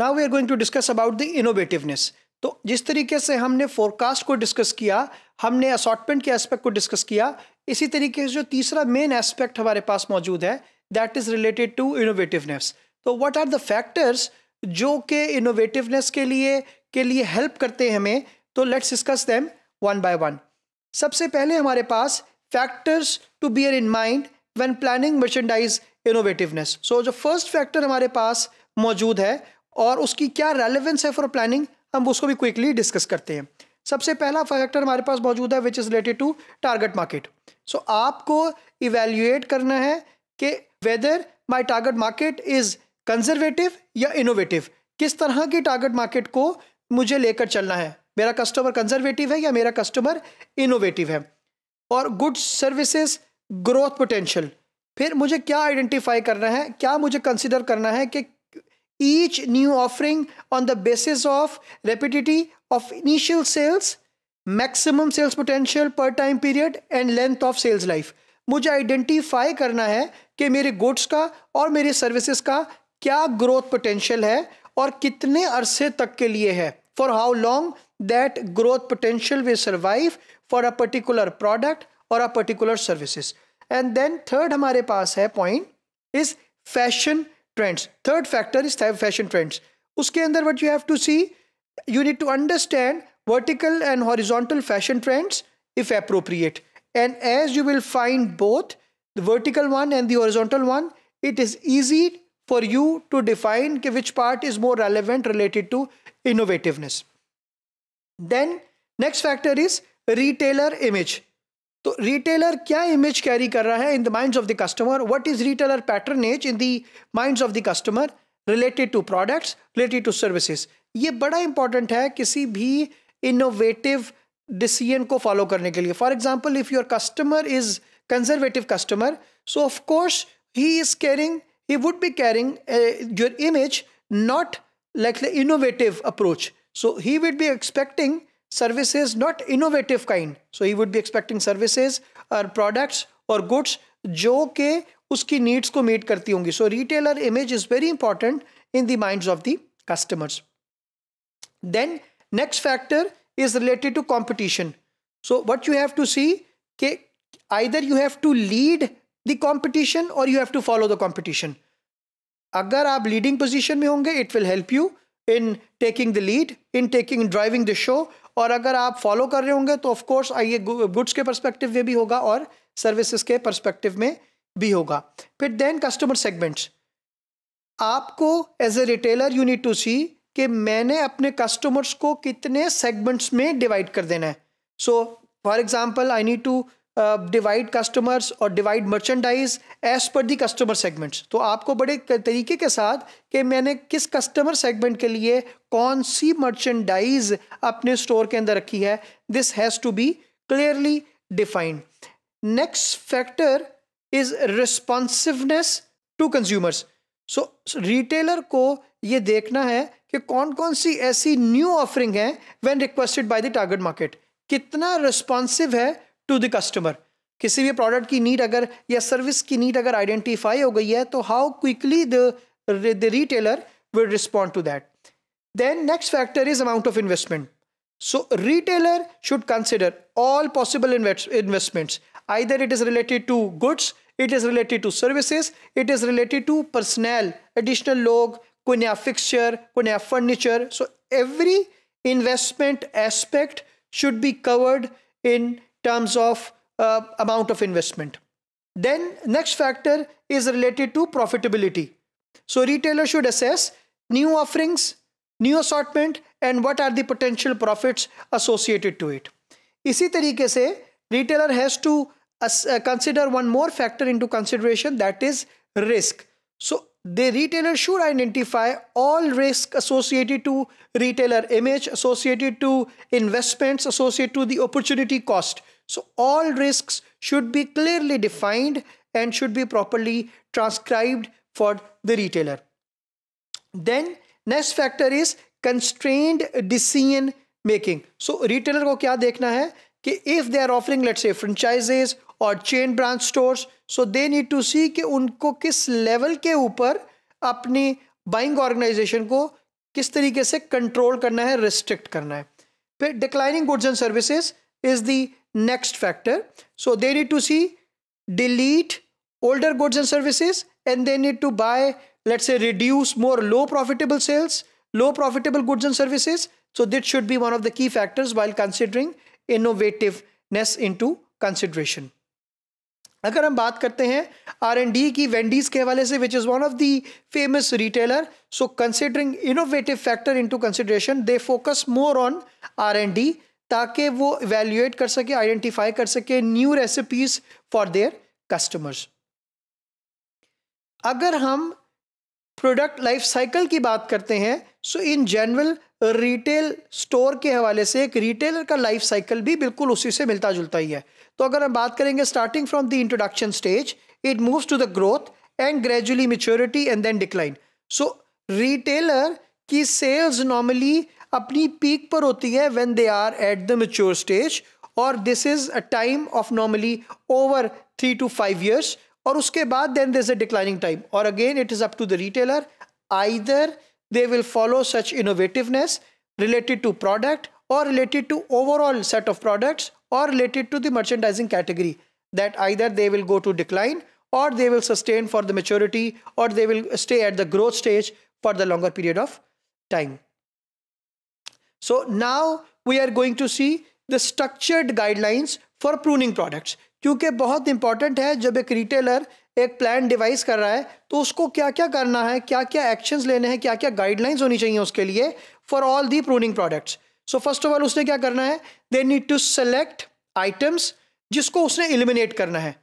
Now we are going to discuss about the innovativeness तो जिस तरीके से हमने फोरकास्ट को डिस्कस किया हमने असॉटमेंट के एस्पेक्ट को डिस्कस किया इसी तरीके से जो तीसरा मेन एस्पेक्ट हमारे पास मौजूद है that is related to innovativeness तो व्हाट आर द फैक्टर्स जो कि इनोवेटिवनेस के लिए के लिए हेल्प करते हैं हमें तो let's discuss them one by one सबसे पहले हमारे पास factors to bear in mind when planning merchandise innovativeness so जो फर्स्ट फैक्टर हमारे पास मौजूद है और उसकी क्या रेलिवेंस है फॉर प्लानिंग हम उसको भी क्विकली डिस्कस करते हैं सबसे पहला फैक्टर हमारे पास मौजूद है which is related to target market so आपको इवेल्यूएट करना है कि whether my target market is conservative या इनोवेटिव किस तरह की टारगेट मार्केट को मुझे लेकर चलना है मेरा कस्टमर कंजर्वेटिव है या मेरा कस्टमर इनोवेटिव है और गुड्स सर्विसेज ग्रोथ पोटेंशियल फिर मुझे क्या आइडेंटिफाई करना है क्या मुझे कंसिडर करना है कि each new offering on the basis of rapidity of initial sales, maximum sales potential per time period and length of sales life. मुझे आइडेंटिफाई करना है कि मेरे गुड्स का और मेरे सर्विसेज का क्या ग्रोथ पोटेंशियल है और कितने अरसे तक के लिए है for how long that growth potential will survive for a particular product और a particular services and then third हमारे पास है point is fashion trends. Third factor is fashion trends. उसके अंदर what you have to see, you need to understand vertical and horizontal fashion trends if appropriate. And as you will find both the vertical one and the horizontal one, it is easy for you to define which part is more relevant related to innovativeness. Then next factor is retailer image. तो retailer क्या image carry कर रहा है in the minds of the customer what is retailer pattern as in the minds of the customer related to products related to services ये बड़ा important है किसी भी इनोवेटिव डिसीजन को फॉलो करने के लिए for example if your customer is conservative customer so of course he is caring he would be caring your image not like the innovative approach so he he be expecting services not innovative kind so he would be expecting services or products or goods jo ke uski needs to meet karti so retailer image is very important in the minds of the customers then next factor is related to competition so what you have to see either you have to lead the competition or you have to follow the competition agar aap leading position mein it will help you in taking the lead in taking driving the show और अगर आप follow कर रहे होंगे तो of course आइए goods के perspective में भी होगा और सर्विसेज के परस्पेक्टिव में भी होगा फिर देन कस्टमर सेगमेंट्स आपको as a retailer you need to see कि मैंने अपने कस्टमर्स को कितने सेगमेंट्स में डिवाइड कर देना है so for example I need to divide customers और divide merchandise as per the customer segments तो आपको बड़े तरीके के साथ कि मैंने किस कस्टमर सेगमेंट के लिए कौन सी मर्चेंडाइज अपने स्टोर के अंदर रखी है this has to be clearly defined next factor is responsiveness to consumers so retailer को ये देखना है कि कौन कौन सी ऐसी न्यू ऑफरिंग है when requested by the target market कितना रिस्पॉन्सिव है टू द कस्टमर किसी भी प्रोडक्ट की नीड अगर या सर्विस की नीड अगर आइडेंटिफाई हो गई है तो how quickly the retailer will respond to that then next factor is amount of investment so retailer should consider all possible investments either it is related to goods it is related to services it is related to personnel additional लोग कोई नया fixture कोई नया furniture so every investment aspect should be covered in terms of uh, amount of investment. Then next factor is related to profitability. So retailer should assess new offerings, new assortment and what are the potential profits associated to it. इसी तरीके से retailer has to uh, consider one more factor into consideration that is risk. So the retailer should identify all risk associated to retailer image, associated to investments, associated to the opportunity cost. So all risks should be clearly defined and should be properly transcribed for the retailer. Then next factor is constrained decision making so retailer को क्या देखना है कि if they are offering let's say franchises और chain branch stores so they need to see कि उनको किस level के ऊपर अपनी बाइंग ऑर्गेनाइजेशन को किस तरीके से कंट्रोल करना है रिस्ट्रिक्ट करना है फिर declining goods and services is the next factor. So they need to see delete older goods and services and they need to buy let's say reduce more low profitable sales, low profitable goods and services. So this should be one of the key factors while considering innovativeness into consideration. अगर हम बात करते हैं are and D की वेंडीज के हवाले से which is one of the famous retailer so considering innovative factor into consideration they focus more on R and D ताकि वो इवेल्यूएट कर सके आइडेंटिफाई कर सके new recipes for their customers अगर हम प्रोडक्ट लाइफ साइकिल की बात करते हैं so in general retail store के हवाले से एक रिटेलर का लाइफ साइकिल भी बिल्कुल उसी से मिलता जुलता ही है तो अगर हम बात करेंगे starting from the introduction stage it moves to the growth and gradually maturity and then decline so retailer की सेल्स नॉर्मली अपनी पीक पर होती है when they are at the mature stage, और this is a time of normally over three to five years. और उसके बाद then this a declining time और again it is up to the retailer either they will follow such innovativeness related to product or related to overall set of products or related to the merchandising category that either they will go to decline or they will sustain for the maturity or they will stay at the growth stage for the longer period of time. So now we are going to see the structured guidelines for pruning products. क्योंकि बहुत important है जब एक retailer एक plan device कर रहा है तो उसको क्या क्या करना है क्या क्या एक्शंस लेने हैं क्या क्या गाइडलाइंस होनी चाहिए उसके लिए for all the pruning products so first of all उसने क्या करना है they need to select items जिसको उसने इलिमिनेट करना है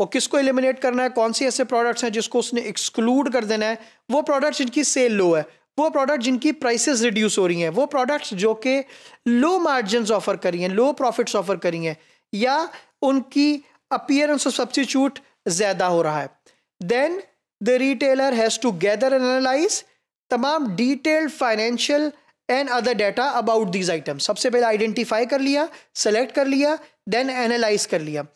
वो किसको एलिमिनेट करना है कौन सी ऐसे प्रोडक्ट्स हैं जिसको उसने एक्सक्लूड कर देना है वो प्रोडक्ट्स जिनकी सेल लो है वो प्रोडक्ट जिनकी प्राइसेस रिड्यूस हो रही हैं वो प्रोडक्ट्स जो कि लो मार्जिन ऑफर करी हैं लो प्रॉफिट्स ऑफर करी हैं या उनकी अपियरेंस ऑफ सब्सिट्यूट ज़्यादा हो रहा है then the retailer has to gather and analyse तमाम detailed financial and other data about these item सबसे पहले आइडेंटिफाई कर लिया सेलेक्ट कर लिया देन एनालाइज कर लिया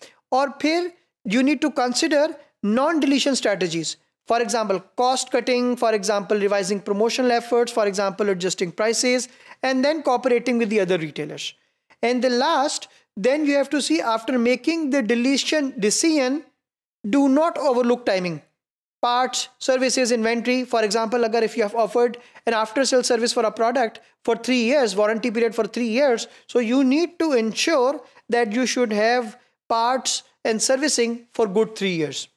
और फिर you need to consider non deletion strategies For example, cost cutting, for example, revising promotional efforts, for example, adjusting prices, and then cooperating with the other retailers. And the last, then you have to see after making the deletion decision, do not overlook timing. Parts, services, inventory. For example, agar if you have offered an after sale service for a product for three years, warranty period for three years, so you need to ensure that you should have parts and servicing for good three years.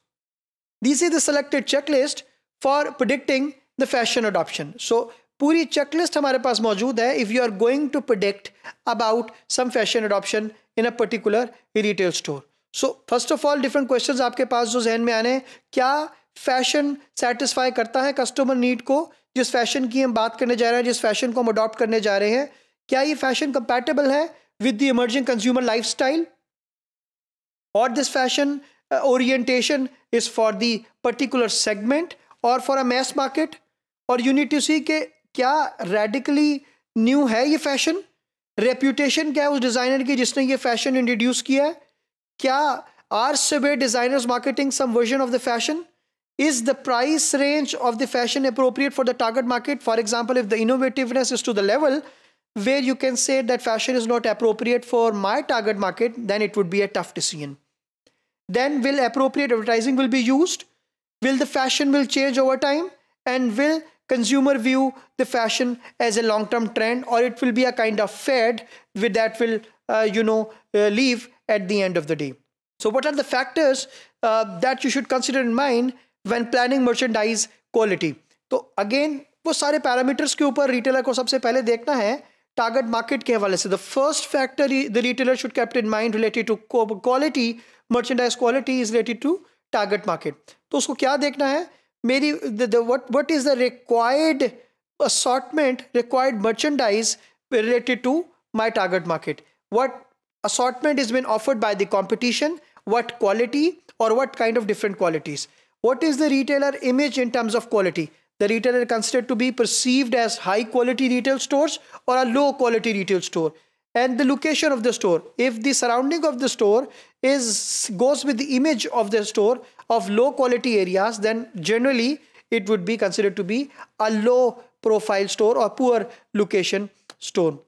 These the selected selected checklist for predicting the fashion adoption so पूरी checklist हमारे पास मौजूद है if you are going to predict about some fashion adoption in a particular retail store so first of all different question आपके पास जो जहन में आने हैं क्या फैशन सेटिस्फाई करता है कस्टमर नीड को जिस फैशन की हम बात करने जा रहे हैं जिस फैशन को हम अडॉप्ट करने जा रहे हैं क्या ये फैशन कंपेटेबल है with the emerging consumer life और this fashion Uh, orientation is for the particular segment or for a mass market or you need to see के क्या रेडिकली न्यू है ये फैशन रेप्यूटेशन क्या है उस डिज़ाइनर की जिसने ये फैशन इंट्रोड्यूस किया है क्या आर सवे designers marketing is the price range of the fashion appropriate for the target market for example if the innovativeness is to the level where you can say that fashion is not appropriate for my target market then it would be a tough decision Then will appropriate advertising will be used? Will the fashion will change over time? And will consumer view the fashion as a long-term trend or it will be a kind of fad with that will uh, you know uh, leave at the end of the day. So what are the factors uh, that you should consider in mind when planning merchandise quality? तो again वो सारे parameters के ऊपर retailer को सबसे पहले देखना है टारगेट मार्केट के हवाले से the first factor the retailer should kept in mind related to quality merchandise quality is related to target market तो उसको क्या देखना है मेरी what what is the required assortment required merchandise related to my target market what assortment is been offered by the competition what quality or what kind of different qualities what is the retailer image in terms of quality the retailer considered to be perceived as high quality retail stores or a low quality retail store and the location of the store. If the surrounding of the store is goes with the image of the store of low quality areas, then generally it would be considered to be a low profile store or poor location store.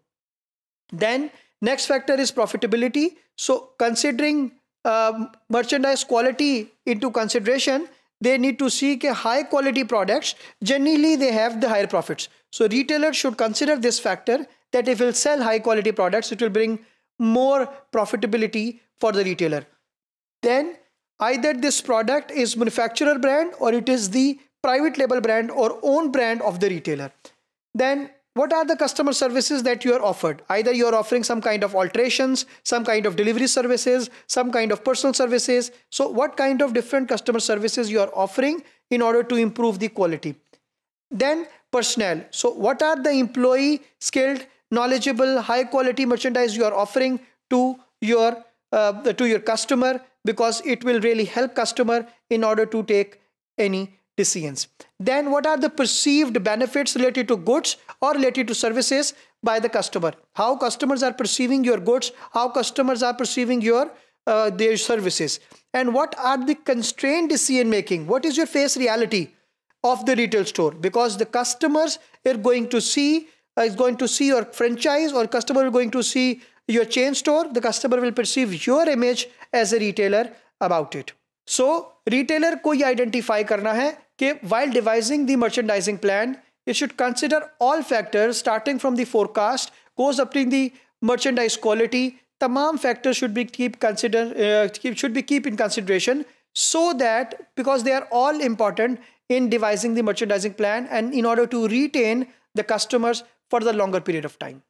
Then next factor is profitability. So considering uh, merchandise quality into consideration, they need to seek a high quality products. Generally, they have the higher profits. So retailers should consider this factor that if we'll sell high quality products, it will bring more profitability for the retailer. Then either this product is manufacturer brand or it is the private label brand or own brand of the retailer. Then what are the customer services that you are offered? Either you are offering some kind of alterations, some kind of delivery services, some kind of personal services. So what kind of different customer services you are offering in order to improve the quality? Then personnel. So what are the employee skilled knowledgeable, high quality merchandise you are offering to your uh, to your customer because it will really help customer in order to take any decisions. Then what are the perceived benefits related to goods or related to services by the customer? How customers are perceiving your goods, how customers are perceiving your uh, their services and what are the constrained decision making what is your face reality of the retail store because the customers are going to see uh, is going to see your franchise or customer is going to see your chain store. The customer will perceive your image as a retailer about it. So retailer को identify करना है कि while devising the merchandising plan, you should consider all factors starting from the forecast, goes up to the merchandise quality. तमाम factors should be keep consider uh, should be keep in consideration so that because they are all important in devising the merchandising plan and in order to retain the customers for the longer period of time